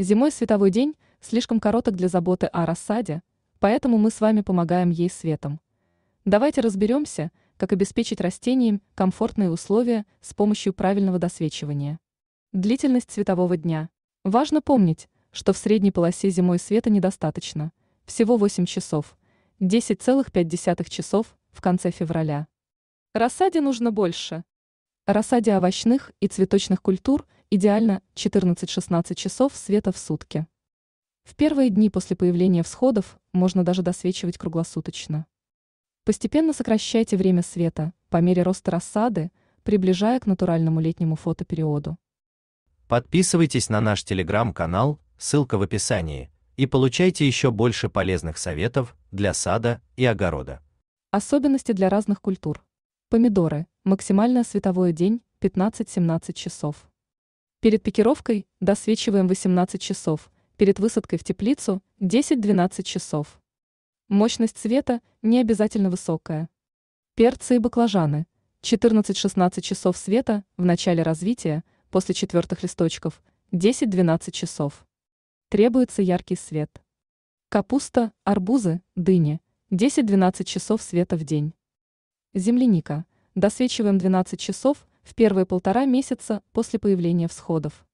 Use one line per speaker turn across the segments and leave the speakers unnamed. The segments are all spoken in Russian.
Зимой световой день слишком короток для заботы о рассаде, поэтому мы с вами помогаем ей светом. Давайте разберемся, как обеспечить растениям комфортные условия с помощью правильного досвечивания. Длительность светового дня. Важно помнить, что в средней полосе зимой света недостаточно, всего 8 часов, 10,5 часов в конце февраля. Рассаде нужно больше. Рассаде овощных и цветочных культур идеально 14-16 часов света в сутки. В первые дни после появления всходов можно даже досвечивать круглосуточно. Постепенно сокращайте время света по мере роста рассады, приближая к натуральному летнему фотопериоду.
Подписывайтесь на наш телеграм-канал, ссылка в описании, и получайте еще больше полезных советов для сада и огорода.
Особенности для разных культур. Помидоры. Максимальное световое день 15-17 часов. Перед пикировкой досвечиваем 18 часов, перед высадкой в теплицу 10-12 часов. Мощность света не обязательно высокая. Перцы и баклажаны. 14-16 часов света в начале развития, после четвертых листочков 10-12 часов. Требуется яркий свет. Капуста, арбузы, дыни 10-12 часов света в день. Земляника. Досвечиваем 12 часов – в первые полтора месяца после появления всходов.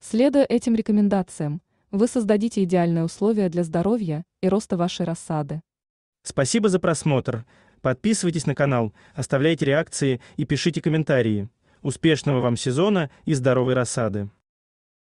Следуя этим рекомендациям, вы создадите идеальные условия для здоровья и роста вашей рассады.
Спасибо за просмотр. Подписывайтесь на канал, оставляйте реакции и пишите комментарии. Успешного вам сезона и здоровой рассады!